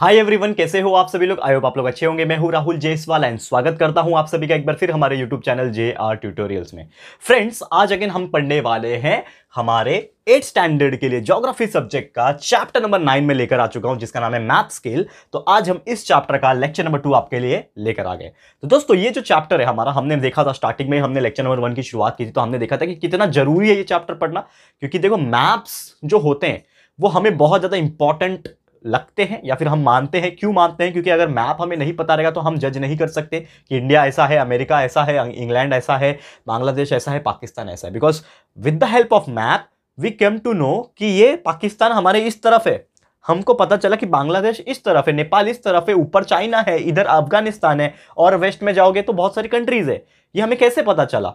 hi everyone कैसे हो आप सभी लोग होप आप लोग अच्छे होंगे मैं हूं राहुल जेसवाल एंड स्वागत करता हूं आप सभी का एक बार फिर हमारे YouTube channel J R tutorials में फ्रेंड्स आज अगेन हम पढ़ने वाले हैं हमारे एट स्टैंडर्ड के लिए ज्योग्राफी सब्जेक्ट का चैप्टर नंबर नाइन में लेकर आ चुका हूं जिसका नाम है मैथ स्किल तो आज हम इस चैप्टर का लेक्चर नंबर टू आपके लिए लेकर आ गए तो दोस्तों ये जो चैप्टर है हमारा हमने देखा था स्टार्टिंग में हमने लेक्चर नंबर वन की शुरुआत की थी तो हमने देखा था कि कितना जरूरी है ये चैप्टर पढ़ना क्योंकि देखो मैप्स जो होते हैं वो हमें बहुत ज़्यादा इंपॉर्टेंट लगते हैं या फिर हम मानते हैं क्यों मानते हैं क्योंकि अगर मैप हमें नहीं पता रहेगा तो हम जज नहीं कर सकते कि इंडिया ऐसा है अमेरिका ऐसा है इंग्लैंड ऐसा है बांग्लादेश ऐसा है पाकिस्तान ऐसा है because with the help of map we came to know कि ये पाकिस्तान हमारे इस तरफ है हमको पता चला कि बांग्लादेश इस तरफ है नेपाल इस तरफ है ऊपर चाइना है इधर अफगानिस्तान है और वेस्ट में जाओगे तो बहुत सारी कंट्रीज है ये हमें कैसे पता चला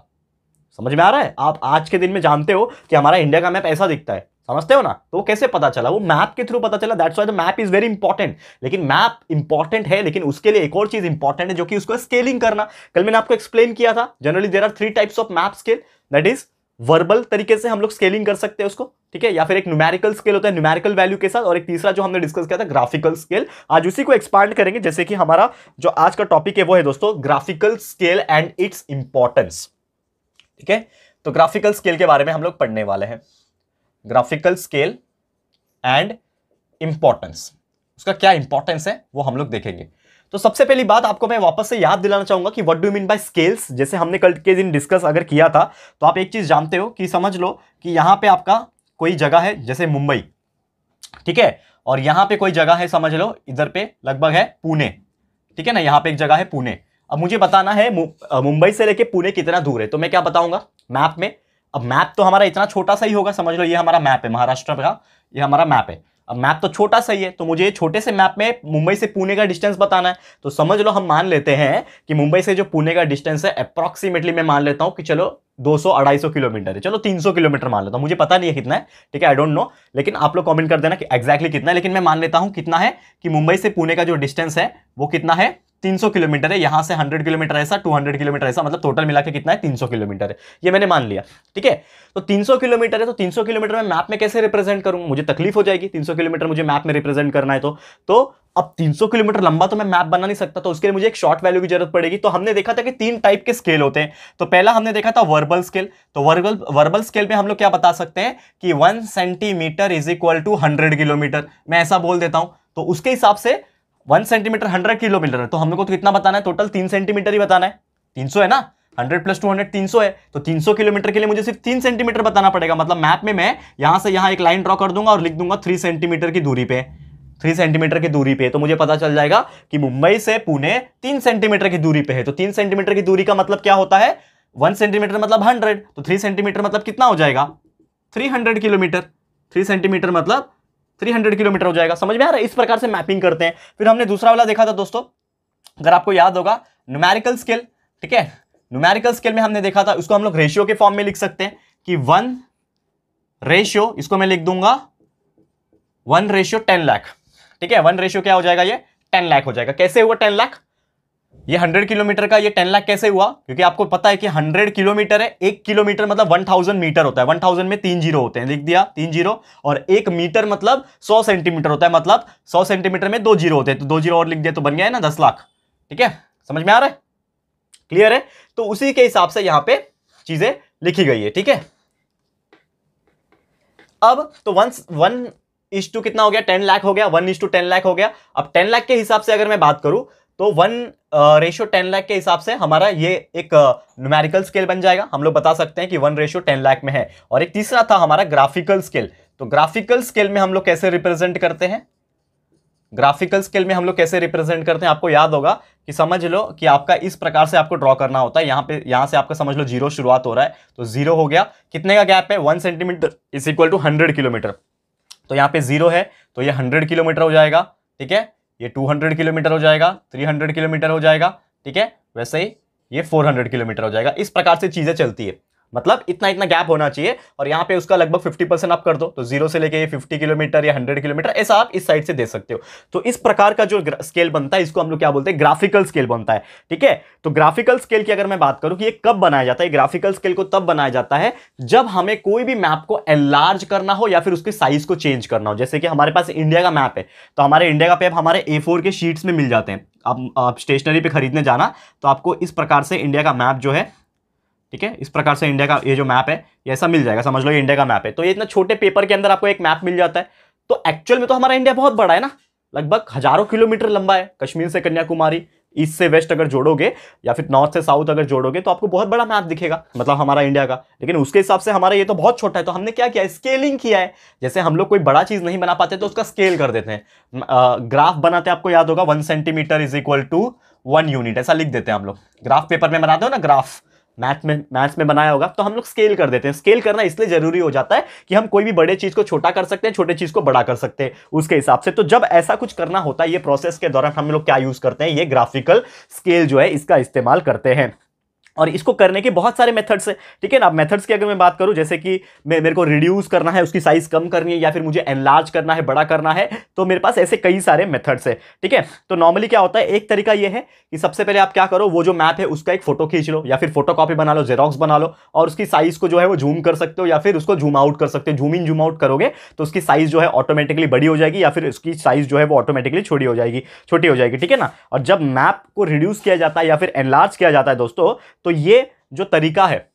समझ में आ रहा है आप आज के दिन में जानते हो कि हमारा इंडिया का मैप ऐसा दिखता है समझते हो ना तो कैसे पता चला वो मैप के थ्रू पता चला that's why the map is very important लेकिन मैप इंपॉर्टेंट है लेकिन उसके लिए एक और चीज इंपॉर्टेंट है जो कि उसको स्केलिंग करना कल मैंने आपको एक्सप्लेन किया था generally there are three types of map scale that is verbal तरीके से हम लोग स्केलिंग कर सकते हैं उसको ठीक है या फिर एक न्यूमेरिकल स्केल होता है न्यूमेरिकल वैल्यू के साथ और एक तीसरा जो हमने डिस्कस किया था ग्राफिकल स्केल आज उसी को एक्सपांड करेंगे जैसे कि हमारा जो आज का टॉपिक है वो है दोस्तों graphical scale and its importance ठीक है तो ग्राफिकल स्केल के बारे में हम लोग पढ़ने वाले हैं ग्राफिकल स्केल एंड इंपॉर्टेंस उसका क्या इंपॉर्टेंस है वो हम लोग देखेंगे तो सबसे पहली बात आपको मैं वापस से याद दिलाना चाहूंगा कि what do mean by scales जैसे हमने कल के दिन डिस्कस अगर किया था तो आप एक चीज जानते हो कि समझ लो कि यहां पे आपका कोई जगह है जैसे मुंबई ठीक है और यहां पे कोई जगह है समझ लो इधर पे लगभग है पुणे ठीक है ना यहाँ पे एक जगह है पुणे अब मुझे बताना है मुंबई से लेके पुणे कितना दूर है तो मैं क्या बताऊंगा मैप में अब मैप तो हमारा इतना छोटा सा ही होगा समझ लो ये हमारा मैप है महाराष्ट्र का ये हमारा मैप है अब मैप तो छोटा सा ही है तो मुझे छोटे से मैप में मुंबई से पुणे का डिस्टेंस बताना है तो समझ लो हम मान लेते हैं कि मुंबई से जो पुणे का डिस्टेंस है अप्रॉक्सीमेटली मैं मान लेता हूँ कि चलो 200 250 किलोमीटर है चलो 300 किलोमीटर मान लेता हूँ मुझे पता नहीं है कितना है ठीक है आई डोंट नो लेकिन आप लोग कमेंट कर देना कि एग्जैक्टली exactly कितना है लेकिन मैं मान लेता हूँ कितना है कि मुंबई से पुणे का जो डिस्टेंस है वो कितना है 300 किलोमीटर है यहां से 100 किलोमीटर ऐसा 200 किलोमीटर ऐसा मतलब टोटल मिला के कितना है 300 किलोमीटर है ये मैंने मान लिया ठीक है तो 300 किलोमीटर है तो 300 किलोमीटर में मैप में कैसे रिप्रेजेंट करूं मुझे तकलीफ हो जाएगी 300 किलोमीटर मुझे मैप में रिप्रेजेंट करना है तो तो अब 300 किलोमीटर लंबा तो मैं मैप बना नहीं सकता तो उसके लिए मुझे एक शॉर्ट वैल्यू की जरूरत पड़ेगी तो हमने देखा था कि तीन टाइप के स्केल होते हैं तो पहला हमने देखा था वर्बल स्केल तो वर्बल वर्बल स्केल में हम लोग क्या बता सकते हैं कि one centimetre is equal to hundred kilometre मैं ऐसा बोल देता हूँ तो उसके हिसाब से वन सेंटीमीटर हंड्रेड किलोमीटर है तो हम लोग को तो कितना बताना है टोटल तीन सेंटीमीटर ही बताना है तीन सौ है ना हंड्रेड प्लस टू हंड्रेड तीन सौ है तो तीन सौ किलोमीटर के लिए मुझे सिर्फ तीन सेंटीमीटर बताना पड़ेगा मतलब मैप में मैं यहाँ से यहाँ एक लाइन ड्रॉ कर दूंगा और लिख दूंगा थ्री सेंटीमीटर की दूरी पे थ्री सेंटीमीटर की दूरी पे तो मुझे पता चल जाएगा कि मुंबई से पुणे तीन सेंटीमीटर की दूरी पे है तो तीन सेंटीमीटर की दूरी का मतलब क्या होता है वन सेंटीमीटर मतलब हंड्रेड तो थ्री सेंटीमीटर मतलब कितना हो जाएगा three hundred kilometre three centimetre मतलब 300 किलोमीटर हो जाएगा समझ में आ रहा है इस प्रकार से मैपिंग करते हैं फिर हमने दूसरा वाला देखा था दोस्तों अगर आपको याद होगा न्यूमेरिकल स्केल ठीक है न्यूमेरिकल स्केल में हमने देखा था उसको हम लोग रेशियो के फॉर्म में लिख सकते हैं कि वन रेशियो इसको मैं लिख दूंगा वन रेशियो टेन लाख ठीक है वन रेशियो क्या हो जाएगा ये टेन लाख हो जाएगा कैसे हुआ टेन लाख ये 100 किलोमीटर का ये 10 लाख कैसे हुआ क्योंकि आपको पता है कि 100 किलोमीटर है एक किलोमीटर मतलब 1000 मीटर होता है 1000 में तीन जीरो होते हैं लिख दिया तीन जीरो और एक मीटर मतलब 100 सेंटीमीटर होता है मतलब 100 सेंटीमीटर में दो जीरो होते हैं तो दो जीरो और लिख दिया तो बन गया है ना दस लाख ठीक है समझ में आ रहा है क्लियर है तो उसी के हिसाब से यहां पर चीजें लिखी गई है ठीक है अब तो वन वन इश टू कितना हो गया टेन लाख हो गया वन इश टू टेन लाख हो गया अब टेन लाख के हिसाब से अगर मैं बात करूं तो वन रेशियो टेन लाख के हिसाब से हमारा ये एक न्यूमेरिकल uh, स्केल बन जाएगा हम लोग बता सकते हैं कि वन रेशियो टेन लाख में है और एक तीसरा था हमारा ग्राफिकल स्केल तो ग्राफिकल स्केल में हम लोग कैसे रिप्रेजेंट करते हैं ग्राफिकल स्केल में हम लोग कैसे रिप्रेजेंट करते हैं आपको याद होगा कि समझ लो कि आपका इस प्रकार से आपको ड्रॉ करना होता है यहाँ पे यहाँ से आपका समझ लो जीरो शुरुआत हो रहा है तो जीरो हो गया कितने का गैप है one centimetre is equal to hundred kilometre तो यहाँ पे जीरो है तो ये हंड्रेड किलोमीटर हो जाएगा ठीक है ये 200 किलोमीटर हो जाएगा 300 किलोमीटर हो जाएगा ठीक है वैसे ही ये 400 किलोमीटर हो जाएगा इस प्रकार से चीज़ें चलती है मतलब इतना इतना गैप होना चाहिए और यहाँ पे उसका लगभग 50 परसेंट आप कर दो तो जीरो से लेके 50 किलोमीटर या 100 किलोमीटर ऐसा आप इस साइड से दे सकते हो तो इस प्रकार का जो स्केल बनता है इसको हम लोग क्या बोलते हैं ग्राफिकल स्केल बनता है ठीक है तो ग्राफिकल स्केल की अगर मैं बात करूँ कि ये कब बनाया जाता है ग्राफिकल स्केल को तब बनाया जाता है जब हमें कोई भी मैप को एनलार्ज करना हो या फिर उसके साइज को चेंज करना हो जैसे कि हमारे पास इंडिया का मैप है तो हमारे इंडिया का मैप हमारे ए के शीट्स में मिल जाते हैं आप, स्टेशनरी पे खरीदने जाना तो आपको इस प्रकार से इंडिया का मैप जो है ठीक है इस प्रकार से इंडिया का ये जो मैप है ऐसा मिल जाएगा समझ लो ये इंडिया का मैप है तो ये इतना छोटे पेपर के अंदर आपको एक मैप मिल जाता है तो एक्चुअल में तो हमारा इंडिया बहुत बड़ा है ना लगभग हजारों किलोमीटर लंबा है कश्मीर से कन्याकुमारी ईस्ट से वेस्ट अगर जोड़ोगे या फिर नॉर्थ से साउथ अगर जोड़ोगे तो आपको बहुत बड़ा मैप दिखेगा मतलब हमारा इंडिया का लेकिन उसके हिसाब से हमारा ये तो बहुत छोटा है तो हमने क्या किया स्केलिंग किया है जैसे हम लोग कोई बड़ा चीज़ नहीं बना पाते तो उसका स्केल कर देते हैं ग्राफ बनाते आपको याद होगा one centimetre is equal to one unit ऐसा लिख देते हैं हम लोग ग्राफ पेपर में बनाते हो ना ग्राफ मैथ में मैथ्स में बनाया होगा तो हम लोग स्केल कर देते हैं स्केल करना इसलिए ज़रूरी हो जाता है कि हम कोई भी बड़े चीज़ को छोटा कर सकते हैं छोटे चीज़ को बड़ा कर सकते हैं उसके हिसाब से तो जब ऐसा कुछ करना होता है ये प्रोसेस के दौरान हम लोग क्या यूज़ करते हैं ये ग्राफिकल स्केल जो है इसका इस्तेमाल करते हैं और इसको करने के बहुत सारे मेथड्स हैं ठीक है ना अब मेथड्स की अगर मैं बात करूं जैसे कि मैं मेरे को रिड्यूस करना है उसकी साइज़ कम करनी है या फिर मुझे एनलार्ज करना है बड़ा करना है तो मेरे पास ऐसे कई सारे मेथड्स हैं ठीक है तो नॉर्मली क्या होता है एक तरीका ये है कि सबसे पहले आप क्या करो वो जो मैप है उसका एक फोटो खींच लो या फिर फोटो कॉपी बना लो जेरोक्स बना लो और उसकी साइज़ को जो है वो जूम कर सकते हो या फिर उसको जूम आउट कर सकते हो जूम इन जूम आउट करोगे तो उसकी साइज़ जो है ऑटोमेटिकली बड़ी हो जाएगी या फिर उसकी साइज़ जो है वो ऑटोमेटिकली छोटी हो जाएगी छोटी हो जाएगी ठीक है ना और जब मैप को रिड्यूस किया जाता है या फिर एनलार्ज किया जाता है दोस्तों तो ये जो तरीका है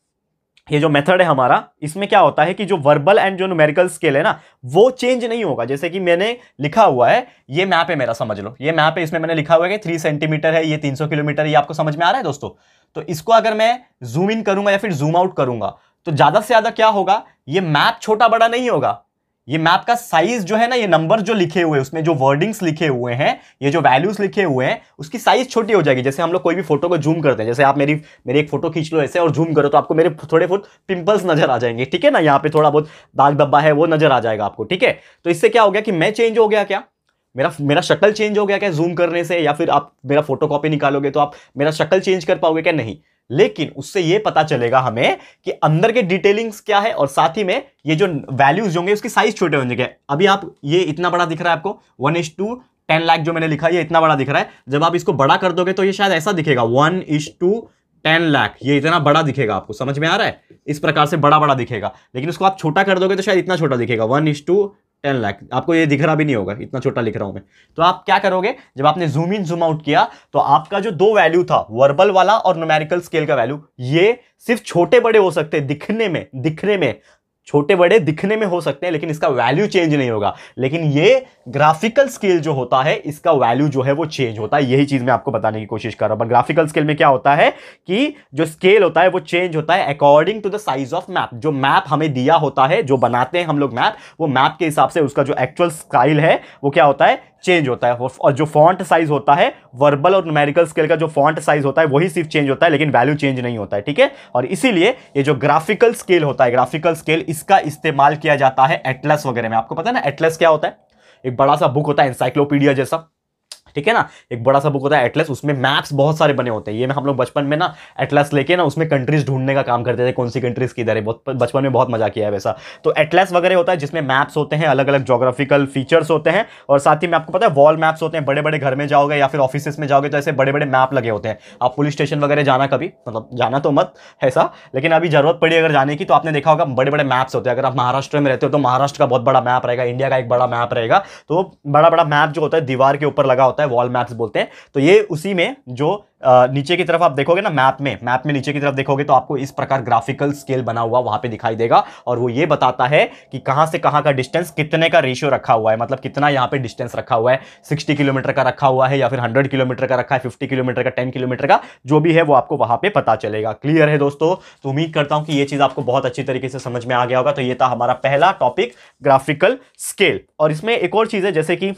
ये जो मेथड है हमारा इसमें क्या होता है कि जो वर्बल एंड जो न्यूमेरिकल स्केल है ना वो चेंज नहीं होगा जैसे कि मैंने लिखा हुआ है ये मैप है मेरा समझ लो ये मैप है इसमें मैंने लिखा हुआ है कि थ्री सेंटीमीटर है ये तीन सौ किलोमीटर ये आपको समझ में आ रहा है दोस्तों तो इसको अगर मैं जूम इन करूंगा या फिर जूम आउट करूंगा तो ज़्यादा से ज़्यादा क्या होगा ये मैप छोटा बड़ा नहीं होगा ये मैप का साइज जो है ना ये नंबर जो लिखे हुए उसमें जो वर्डिंग्स लिखे हुए हैं ये जो वैल्यूज लिखे हुए हैं उसकी साइज छोटी हो जाएगी जैसे हम लोग कोई भी फोटो को जूम करते हैं जैसे आप मेरी मेरी एक फोटो खींच लो ऐसे और जूम करो तो आपको मेरे थोड़े बहुत पिंपल्स नजर आ जाएंगे ठीक है ना यहाँ पे थोड़ा बहुत दाग धब्बा है वो नजर आ जाएगा आपको ठीक है तो इससे क्या हो गया कि मैं चेंज हो गया क्या मेरा मेरा शक्ल चेंज हो गया क्या जूम करने से या फिर आप मेरा फोटो कॉपी निकालोगे तो आप मेरा शक्ल चेंज कर पाओगे क्या नहीं लेकिन उससे ये पता चलेगा हमें कि अंदर के डिटेलिंग्स क्या है और साथ ही में ये जो वैल्यूज होंगे उसकी साइज छोटे होने अभी आप ये इतना बड़ा दिख रहा है आपको one is to ten lakh जो मैंने लिखा ये इतना बड़ा दिख रहा है जब आप इसको बड़ा कर दोगे तो ये शायद ऐसा दिखेगा one is to ten lakh ये इतना बड़ा दिखेगा आपको समझ में आ रहा है इस प्रकार से बड़ा बड़ा दिखेगा लेकिन उसको आप छोटा कर दोगे तो शायद इतना छोटा दिखेगा one is to ten lakh आपको ये दिख रहा भी नहीं होगा इतना छोटा लिख रहा हूँ मैं तो आप क्या करोगे जब आपने जूम इन जूम आउट किया तो आपका जो दो वैल्यू था वर्बल वाला और नोमेरिकल स्केल का वैल्यू ये सिर्फ छोटे बड़े हो सकते दिखने में दिखने में छोटे बड़े दिखने में हो सकते हैं लेकिन इसका वैल्यू चेंज नहीं होगा लेकिन ये ग्राफिकल स्केल जो होता है इसका वैल्यू जो है वो चेंज होता है यही चीज़ मैं आपको बताने की कोशिश कर रहा हूँ ग्राफिकल स्केल में क्या होता है कि जो स्केल होता है वो चेंज होता है according to the size of map जो मैप हमें दिया होता है जो बनाते हैं हम लोग मैप वो मैप के हिसाब से उसका जो एक्चुअल स्काइल है वो क्या होता है चेंज होता है और जो फॉन्ट साइज होता है वर्बल और न्यूमेरिकल स्केल का जो फॉन्ट साइज होता है वही सिर्फ चेंज होता है लेकिन वैल्यू चेंज नहीं होता है ठीक है और इसीलिए ये जो ग्राफिकल स्केल होता है ग्राफिकल स्केल इसका इस्तेमाल किया जाता है एटलस वगैरह में आपको पता है ना एटलस क्या होता है एक बड़ा सा बुक होता है एनसाइक्लोपीडिया जैसा ठीक है ना एक बड़ा सा बुक होता है एटलस उसमें मैप्स बहुत सारे बने होते हैं ये मैं हम लोग बचपन में ना एटलस लेके ना उसमें कंट्रीज ढूंढने का काम करते थे कौन सी कंट्रीज किधर है बचपन में बहुत मजा किया है वैसा तो एटलस वगैरह होता है जिसमें मैप्स होते हैं अलग अलग जोग्राफिकल फीचर्स होते हैं और साथ ही मैं आपको पता है वॉल मैप्स होते हैं बड़े बड़े घर में जाओगे या फिर ऑफिस में जाओगे तो ऐसे बड़े बड़े मैप लगे होते हैं आप पुलिस स्टेशन वगैरह जाना कभी मतलब जाना तो मत ऐसा लेकिन अभी जरूरत पड़ी अगर जाने की तो आपने देखा होगा बड़े बड़े मैप्स होते हैं अगर आप महाराष्ट्र में रहते हो तो महाराष्ट्र का बहुत बड़ा मैप रहेगा इंडिया का एक बड़ा मैप रहेगा तो बड़ा बड़ा मैप जो होता है दीवार के ऊपर लगा होता है होता है वॉल मैप्स बोलते हैं तो ये उसी में जो नीचे की तरफ आप देखोगे ना मैप में मैप में नीचे की तरफ देखोगे तो आपको इस प्रकार ग्राफिकल स्केल बना हुआ वहां पे दिखाई देगा और वो ये बताता है कि कहां से कहां का डिस्टेंस कितने का रेशियो रखा हुआ है मतलब कितना यहाँ पे डिस्टेंस रखा हुआ है सिक्सटी किलोमीटर का रखा हुआ है या फिर हंड्रेड किलोमीटर का रखा है फिफ्टी किलोमीटर का टेन किलोमीटर का जो भी है वो आपको वहां पर पता चलेगा क्लियर है दोस्तों तो उम्मीद करता हूँ कि ये चीज़ आपको बहुत अच्छी तरीके से समझ में आ गया होगा तो ये था हमारा पहला टॉपिक ग्राफिकल स्केल और इसमें एक और चीज़ है जैसे कि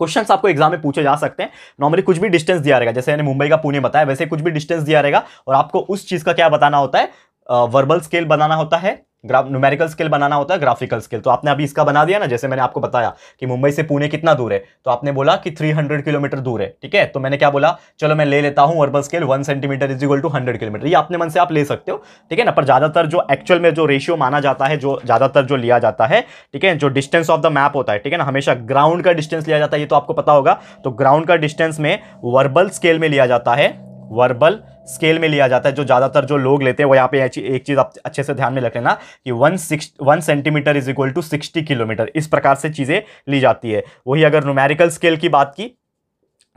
क्वेश्चन आपको एग्जाम में पूछे जा सकते हैं नॉर्मली कुछ भी डिस्टेंस दिया रहेगा जैसे मैंने मुंबई का पुणे बताया वैसे कुछ भी डिस्टेंस दिया रहेगा और आपको उस चीज़ का क्या बताना होता है वर्बल स्केल बनाना होता है ग्राफ न्यूमेरिकल स्केल बनाना होता है ग्राफिकल स्केल तो आपने अभी इसका बना दिया ना जैसे मैंने आपको बताया कि मुंबई से पुणे कितना दूर है तो आपने बोला कि 300 किलोमीटर दूर है ठीक है तो मैंने क्या बोला चलो मैं ले लेता हूँ verbal scale one centimetre is equal to hundred kilometre ये अपने मन से आप ले सकते हो ठीक है ना पर ज़्यादातर जो एक्चुअल में जो रेशियो माना जाता है जो ज़्यादातर जो लिया जाता है ठीक है जो डिस्टेंस ऑफ द मैप होता है ठीक है ना हमेशा ग्राउंड का डिस्टेंस लिया जाता है ये तो आपको पता होगा तो ग्राउंड का डिस्टेंस में वर्बल स्केल में लिया जाता है वर्बल स्केल में लिया जाता है जो ज़्यादातर जो लोग लेते हैं वो यहाँ पे एक चीज़ आप अच्छे से ध्यान में रख लेना कि one six one centimetre is equal to sixty kilometre इस प्रकार से चीज़ें ली जाती है वही अगर नुमेरिकल स्केल की बात की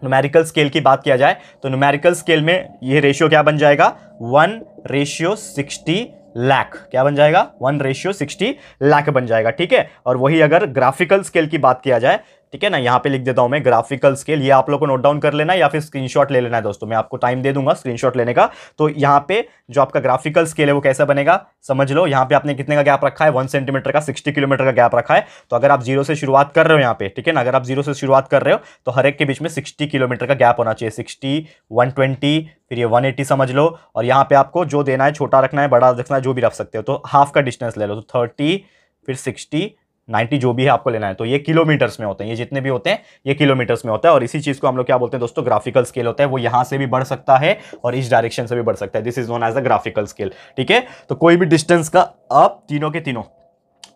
नुमेरिकल स्केल की बात किया जाए तो नुमेरिकल स्केल में ये रेशियो क्या बन जाएगा वन रेशियो सिक्सटी लैख क्या बन जाएगा वन रेशियो सिक्सटी लैख बन जाएगा ठीक है और वही अगर ग्राफिकल स्केल की बात किया जाए ठीक है ना यहाँ पे लिख देता हूँ मैं ग्राफिकल स्केल ये आप लोग को नोट डाउन कर लेना या फिर स्क्रीनशॉट ले लेना है दोस्तों मैं आपको टाइम दे दूंगा स्क्रीनशॉट लेने का तो यहाँ पे जो आपका ग्राफिकल स्केल है वो कैसा बनेगा समझ लो यहाँ पे आपने कितने का गैप रखा है वन सेंटीमीटर का सिक्सटी किलोमीटर का गैप रखा है तो अगर आप जीरो से शुरुआत कर रहे हो यहाँ पे ठीक है ना अगर आप जीरो से शुरुआत कर रहे हो तो हर एक के बीच में सिक्सटी किलोमीटर का गैप होना चाहिए सिक्सटी वन ट्वेंटी फिर ये वन समझ लो और यहाँ पे आपको जो देना है छोटा रखना है बड़ा रखना है जो भी रख सकते हो तो हाफ का डिस्टेंस ले लो तो थर्टी फिर सिक्सटी नाइन्टी जो भी है आपको लेना है तो ये किलोमीटर्स में होते हैं ये जितने भी होते हैं ये किलोमीटर्स में होता है और इसी चीज़ को हम लोग क्या बोलते हैं दोस्तों ग्राफिकल स्केल होता है वो यहाँ से भी बढ़ सकता है और इस डायरेक्शन से भी बढ़ सकता है this is known as a graphical scale ठीक है तो कोई भी डिस्टेंस का आप तीनों के तीनों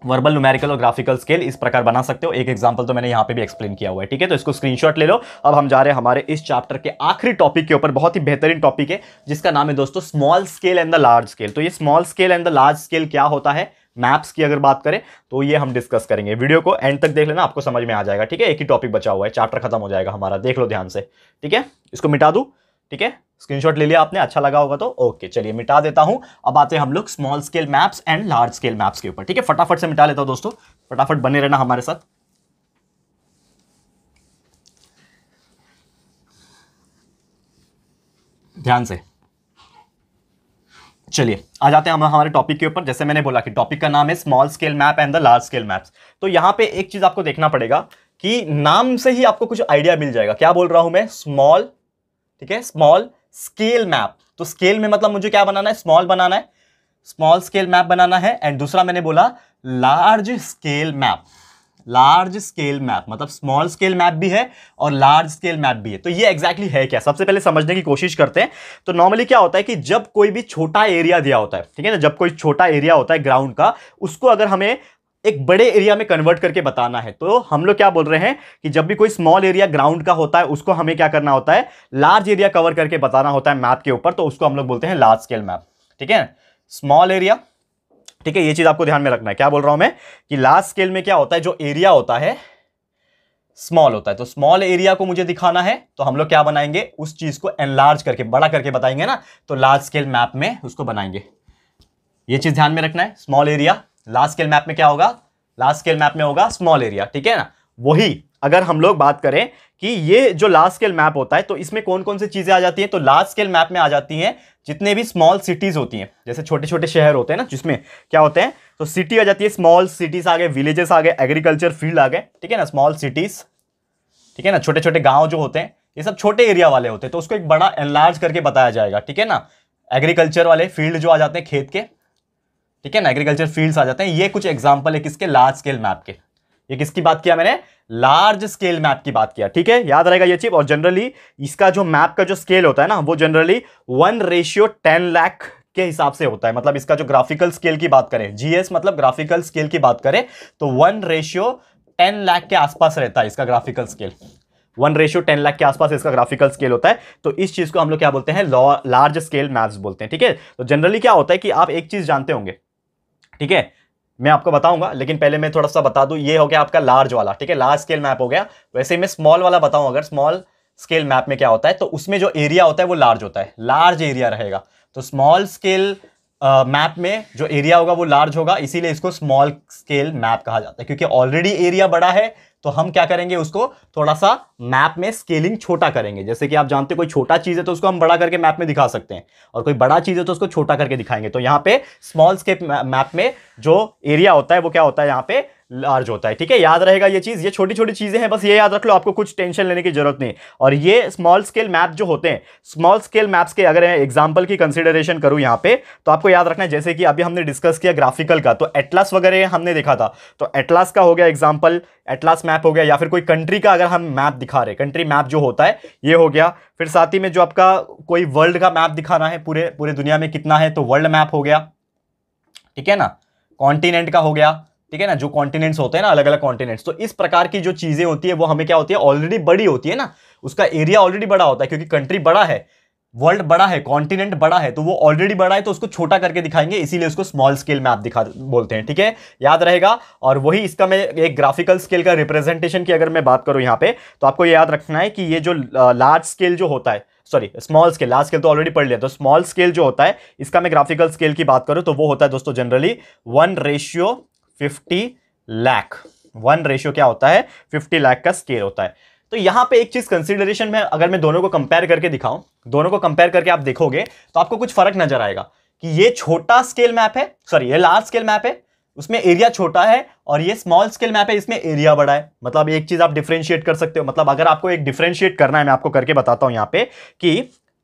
वर्बल न्यूमेरिकल और ग्राफिकल स्केल इस प्रकार बना सकते हो एक एग्जांपल तो मैंने यहाँ पे भी एक्सप्लेन किया हुआ है ठीक है तो इसको स्क्रीनशॉट ले लो अब हम जा रहे हैं हमारे इस चैप्टर के आखिरी टॉपिक के ऊपर बहुत ही बेहतरीन टॉपिक है जिसका नाम है दोस्तों small scale and the large scale तो ये small scale and the large scale क्या होता है मैप्स की अगर बात करें तो ये हम डिस्कस करेंगे वीडियो को एंड तक देख लेना आपको समझ में आ जाएगा ठीक है एक ही टॉपिक बचा हुआ है चैप्टर खत्म हो जाएगा हमारा देख लो ध्यान से ठीक है इसको मिटा दू ठीक है स्क्रीनशॉट ले लिया आपने अच्छा लगा होगा तो ओके चलिए मिटा देता हूं अब आते हैं हम लोग small scale maps and large scale maps के ऊपर ठीक है फटाफट से मिटा लेता हूं दोस्तों फटाफट बने रहना हमारे साथ ध्यान से चलिए आ जाते हैं हम हमारे टॉपिक के ऊपर जैसे मैंने बोला कि टॉपिक का नाम है small scale map and the large scale maps तो यहाँ पे एक चीज़ आपको देखना पड़ेगा कि नाम से ही आपको कुछ आइडिया मिल जाएगा क्या बोल रहा हूँ मैं स्मॉल ठीक है स्मॉल स्केल मैप तो स्केल में मतलब मुझे क्या बनाना है स्मॉल बनाना है स्मॉल स्केल मैप बनाना है एंड दूसरा मैंने बोला large scale map large scale map मतलब स्मॉल स्केल मैप भी है और लार्ज स्केल मैप भी है तो ये एग्जैक्टली exactly है क्या सबसे पहले समझने की कोशिश करते हैं तो नॉर्मली क्या होता है कि जब कोई भी छोटा एरिया दिया होता है ठीक है ना जब कोई छोटा एरिया होता है ग्राउंड का उसको अगर हमें एक बड़े एरिया में कन्वर्ट करके बताना है तो हम लोग क्या बोल रहे हैं कि जब भी कोई स्मॉल एरिया ग्राउंड का होता है उसको हमें क्या करना होता है लार्ज एरिया कवर करके बताना होता है मैप के ऊपर तो उसको हम लोग बोलते हैं लार्ज स्केल मैप ठीक है स्मॉल एरिया ठीक है ये चीज़ आपको ध्यान में रखना है क्या बोल रहा हूं मैं कि लार्ज स्केल में क्या होता है जो एरिया होता है स्मॉल होता है तो स्मॉल एरिया को मुझे दिखाना है तो हम लोग क्या बनाएंगे उस चीज़ को एनलार्ज करके बड़ा करके बताएंगे ना तो लार्ज स्केल मैप में उसको बनाएंगे ये चीज़ ध्यान में रखना है small area large scale map में क्या होगा लार्ज स्केल मैप में होगा स्मॉल एरिया ठीक है ना वही अगर हम लोग बात करें कि ये जो लार्ज स्केल मैप होता है तो इसमें कौन कौन सी चीज़ें आ जाती हैं तो लार्ज स्केल मैप में आ जाती हैं जितने भी स्मॉल सिटीज़ होती हैं जैसे छोटे छोटे शहर होते हैं ना जिसमें क्या होते हैं तो सिटी आ जाती है स्मॉल सिटीज़ आ गए विलेजेस आ गए एग्रीकल्चर फील्ड आ गए ठीक है ना स्मॉल सिटीज़ ठीक है ना छोटे छोटे गाँव जो होते हैं ये सब छोटे एरिया वाले होते हैं तो उसको एक बड़ा एनलार्ज करके बताया जाएगा ठीक है ना एग्रीकल्चर वाले फील्ड जो आ जाते हैं खेत के ठीक है ना एग्रीकल्चर फील्ड्स आ जाते हैं ये कुछ एग्जाम्पल है किसके लार्ज स्केल मैप के ये किसकी बात किया मैंने लार्ज स्केल मैप की बात किया ठीक है याद रहेगा ये चीज और जनरली इसका जो मैप का जो स्केल होता है ना वो generally one ratio ten lakh के हिसाब से होता है मतलब इसका जो ग्राफिकल स्केल की बात करें जीएस मतलब ग्राफिकल स्केल की बात करें तो वन रेशियो टेन लाख के आसपास रहता है इसका graphical scale one ratio ten lakh के आसपास इसका ग्राफिकल स्केल होता है तो इस चीज़ को हम लोग क्या बोलते हैं लार्ज स्केल मैप्स बोलते हैं ठीक है तो जनरली क्या होता है कि आप एक चीज़ जानते होंगे ठीक है मैं आपको बताऊंगा लेकिन पहले मैं थोड़ा सा बता दूं ये हो गया आपका लार्ज वाला ठीक है लार्ज स्केल मैप हो गया वैसे मैं स्मॉल वाला बताऊं अगर स्मॉल स्केल मैप में क्या होता है तो उसमें जो एरिया होता है वो लार्ज होता है लार्ज एरिया रहेगा तो स्मॉल स्केल मैप में जो एरिया होगा वो लार्ज होगा इसीलिए इसको स्मॉल स्केल मैप कहा जाता है क्योंकि ऑलरेडी एरिया बड़ा है तो हम क्या करेंगे उसको थोड़ा सा मैप में स्केलिंग छोटा करेंगे जैसे कि आप जानते हो कोई छोटा चीज़ है तो उसको हम बड़ा करके मैप में दिखा सकते हैं और कोई बड़ा चीज़ है तो उसको छोटा करके दिखाएंगे तो यहाँ पे स्मॉल स्केप मैप में जो एरिया होता है वो क्या होता है यहाँ पे लार्ज होता है ठीक है याद रहेगा ये चीज़ ये छोटी छोटी चीज़ें हैं बस ये याद रख लो आपको कुछ टेंशन लेने की जरूरत नहीं और ये स्मॉल स्केल मैप जो होते हैं स्मॉल स्केल मैप्स के अगर मैं एग्जाम्पल की कंसिडरेशन करूँ यहाँ पे तो आपको याद रखना है जैसे कि अभी हमने डिस्कस किया ग्राफिकल का तो एटलास वगैरह हमने देखा था तो एटलास का हो गया एग्जाम्पल एटलास मैप हो गया या फिर कोई कंट्री का अगर हम मैप दिखा रहे कंट्री मैप जो होता है ये हो गया फिर साथ ही में जो आपका कोई वर्ल्ड का मैप दिखाना है पूरे पूरे दुनिया में कितना है तो वर्ल्ड मैप हो गया ठीक है ना कॉन्टिनेंट का हो गया ठीक है ना जो कॉन्टिनेंट्स होते हैं ना अलग अलग कॉन्टिनेंट्स तो इस प्रकार की जो चीज़ें होती है वो हमें क्या होती है ऑलरेडी बड़ी होती है ना उसका एरिया ऑलरेडी बड़ा होता है क्योंकि कंट्री बड़ा है वर्ल्ड बड़ा है कॉन्टिनेंट बड़ा है तो वो ऑलरेडी बड़ा है तो उसको छोटा करके दिखाएंगे इसीलिए उसको स्मॉल स्केल में आप दिखा बोलते हैं ठीक है याद रहेगा और वही इसका मैं एक ग्राफिकल स्केल का रिप्रेजेंटेशन की अगर मैं बात करूँ यहाँ पे तो आपको ये याद रखना है कि ये जो लार्ज स्केल जो होता है sorry small scale large scale तो ऑलरेडी पढ़ लिया तो स्मॉल स्केल जो होता है इसका मैं ग्राफिकल स्केल की बात करूँ तो वो होता है दोस्तों generally one ratio fifty lakh one ratio क्या होता है फिफ्टी लैख का स्केल होता है तो यहाँ पे एक चीज़ कंसिडरेशन में अगर मैं दोनों को कंपेयर करके दिखाऊं दोनों को कंपेयर करके आप देखोगे तो आपको कुछ फर्क नजर आएगा कि ये छोटा स्केल मैप है सॉरी ये लार्ज स्केल मैप है उसमें एरिया छोटा है और ये स्मॉल स्केल मैप है इसमें एरिया बड़ा है मतलब एक चीज़ आप डिफ्रेंशिएट कर सकते हो मतलब अगर आपको एक डिफ्रेंशिएट करना है मैं आपको करके बताता हूँ यहाँ पे कि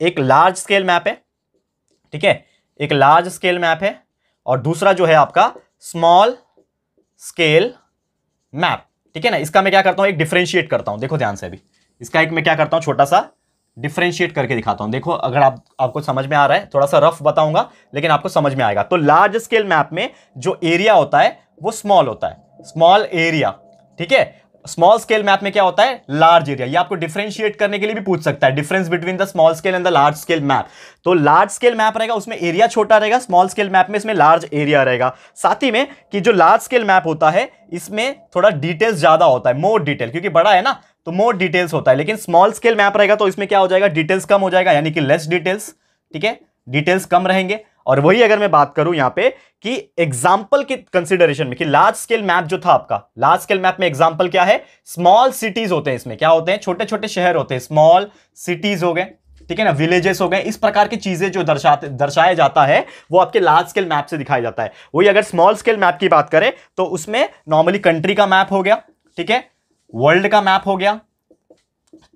एक लार्ज स्केल मैप है ठीक है एक लार्ज स्केल मैप है और दूसरा जो है आपका स्मॉल स्केल मैप ठीक है ना इसका मैं क्या करता हूँ एक डिफ्रेंशिएट करता हूँ देखो ध्यान से अभी इसका एक मैं क्या करता हूँ छोटा सा डिफ्रेंशिएट करके दिखाता हूँ देखो अगर आप आपको समझ में आ रहा है थोड़ा सा रफ बताऊंगा लेकिन आपको समझ में आएगा तो लार्ज स्केल मैप में जो एरिया होता है वो स्मॉल होता है स्मॉल एरिया ठीक है स्मॉल स्केल मैप में क्या होता है लार्ज एरिया ये आपको डिफ्रेंशिएट करने के लिए भी पूछ सकता है difference between the small scale and the large scale map तो लार्ज स्केल मैप रहेगा उसमें एरिया छोटा रहेगा स्मॉल स्केल मैप में इसमें लार्ज एरिया रहेगा साथ ही में कि जो लार्ज स्केल मैप होता है इसमें थोड़ा डिटेल्स ज़्यादा होता है मोर डिटेल क्योंकि बड़ा है ना तो मोर डिटेल्स होता है लेकिन स्मॉल स्केल मैप रहेगा तो इसमें क्या हो जाएगा डिटेल्स कम हो जाएगा यानी कि लेस डिटेल्स ठीक है डिटेल्स कम रहेंगे और वही अगर मैं बात करूं यहां पे कि एग्जाम्पल के कंसिडरेशन में कि लार्ज स्केल मैप जो था आपका लार्ज स्केल मैप में एग्जाम्पल क्या है स्मॉल सिटीज होते हैं इसमें क्या होते हैं छोटे छोटे शहर होते हैं स्मॉल सिटीज हो गए ठीक है ना विलेजेस हो गए इस प्रकार की चीजें जो दर्शाते दर्शाया जाता है वो आपके लार्ज स्केल मैप से दिखाया जाता है वही अगर स्मॉल स्केल मैप की बात करें तो उसमें नॉर्मली कंट्री का मैप हो गया ठीक है वर्ल्ड का मैप हो गया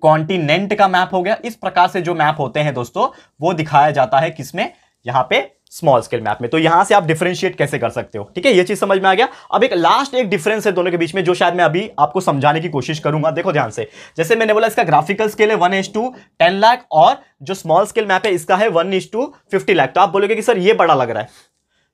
कॉन्टिनेंट का मैप हो गया इस प्रकार से जो मैप होते हैं दोस्तों वो दिखाया जाता है किसमें यहां पे स्मॉल स्केल मैप में तो यहां से आप डिफ्रेंशिएट कैसे कर सकते हो ठीक है ये चीज समझ में आ गया अब एक लास्ट एक डिफरेंस है दोनों के बीच में जो शायद मैं अभी आपको समझाने की कोशिश करूंगा देखो ध्यान से जैसे मैंने बोला इसका ग्राफिकल स्केल है one is to ten lakh और जो स्मॉल स्केल मैप है इसका है one is to fifty lakh तो आप बोलोगे कि सर ये बड़ा लग रहा है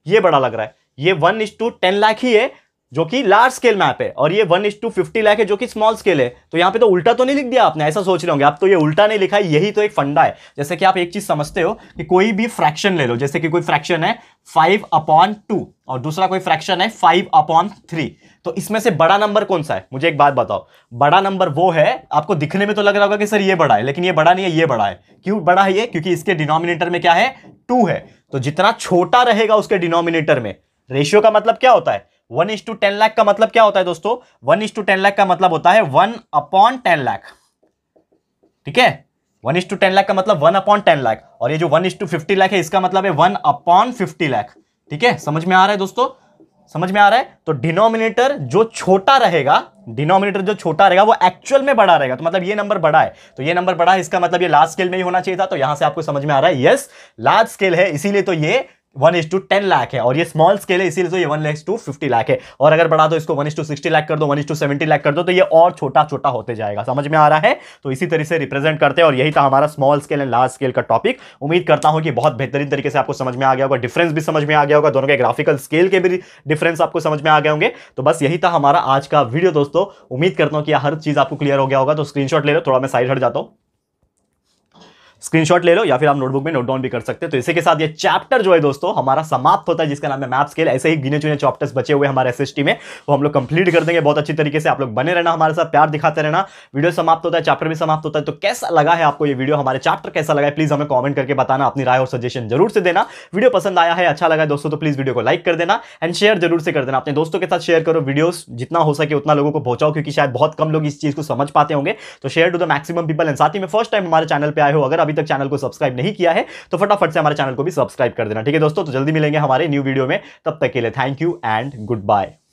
ये बड़ा लग रहा है ये one is to ten lakh ही है जो कि लार्ज स्केल मैप है और ये one is to fifty lakh है जो कि स्मॉल स्केल है तो यहाँ पे तो उल्टा तो नहीं लिख दिया आपने ऐसा सोच रहे होंगे आप तो ये उल्टा नहीं लिखा है यही तो एक फंडा है जैसे कि आप एक चीज समझते हो कि कोई भी फ्रैक्शन ले लो जैसे कि कोई फ्रैक्शन है फाइव अपॉन टू और दूसरा कोई फ्रैक्शन है फाइव अपॉन थ्री तो इसमें से बड़ा नंबर कौन सा है मुझे एक बात बताओ बड़ा नंबर वो है आपको दिखने में तो लग रहा होगा कि सर ये बड़ा है लेकिन ये बड़ा नहीं है ये बड़ा है क्यों बड़ा है ये क्योंकि इसके डिनोमिनेटर में क्या है टू है तो जितना छोटा रहेगा उसके डिनोमिनेटर में रेशियो का मतलब क्या होता है one is to ten lakh का मतलब क्या होता है दोस्तों one is to ten lakh का मतलब होता है वन अपॉन टेन लाख ठीक है one is to ten lakh का मतलब वन अपॉन टेन लाख और ये जो one is to fifty lakh है इसका मतलब है वन अपॉन फिफ्टी लाख ठीक है समझ में आ रहा है दोस्तों समझ में आ रहा है तो डिनोमिनेटर जो छोटा रहेगा डिनोमिनेटर जो छोटा रहेगा वो एक्चुअल में बड़ा रहेगा तो मतलब ये नंबर बड़ा है तो ये नंबर बड़ा है इसका मतलब ये लार्ज स्केल में ही होना चाहिए था तो यहां से आपको समझ में आ रहा है यस लार्ज स्केल है इसीलिए तो ये one is to ten lakh है और ये स्मॉल स्केल है इसीलिए तो ये वन लैक्स टू फिफ्टी लाख है और अगर बढ़ा दो इसको one is to sixty lakh कर दो one is to seventy lakh कर दो तो ये और छोटा छोटा होते जाएगा समझ में आ रहा है तो इसी तरीके से रिप्रेजेंट करते हैं और यही था हमारा small scale and large scale का टॉपिक उम्मीद करता हूँ कि बहुत बेहतरीन तरीके से आपको समझ में आ गया होगा डिफरेंस भी समझ में आ गया होगा दोनों के ग्राफिकल स्केल के भी डिफरेंस आपको समझ में आ गए होंगे तो बस यही था हमारा आज का वीडियो दोस्तों उम्मीद करता हूँ कि हर चीज़ आपको क्लियर हो गया होगा तो स्क्रीनशॉट ले लो थोड़ा मैं साइड हट जाता हूँ स्क्रीनशॉट ले लो या फिर आप नोटबुक में नोट डाउन भी कर सकते हैं तो इसी के साथ ये चैप्टर जो है दोस्तों हमारा समाप्त होता है जिसका नाम है मैप स्केल ऐसे ही गिने चुने चैप्टर्स बचे हुए हमारे एस में वो हम लोग कंप्लीट कर देंगे बहुत अच्छी तरीके से आप लोग बने रहना हमारे साथ प्यार दिखाते रहना वीडियो समाप्त होता है चैप्टर भी समाप्त होता है तो कैसा लगा है आपको ये वीडियो हमारे चैप्टर कैसा लगा है प्लीज हमें कॉमेंट करके बताना अपनी राय और सजेशन जरूर से देना वीडियो पसंद आया है अच्छा लगा है दोस्तों तो प्लीज वीडियो को लाइक कर देना एंड शेयर जरूर से कर देना अपने दोस्तों के साथ शेयर करो वीडियो जितना हो सके उतना लोगों को पहुंचाओ क्योंकि शायद बहुत कम लोग इस चीज को समझ पाते होंगे तो share to the maximum people and साथ ही में फर्स्ट टाइम हमारे चैनल पर आए हो अगर अभी तक चैनल को सब्सक्राइब नहीं किया है तो फटाफट से हमारे चैनल को भी सब्सक्राइब कर देना ठीक है दोस्तों तो जल्दी मिलेंगे हमारे न्यू वीडियो में तब तक के लिए thank you and good bye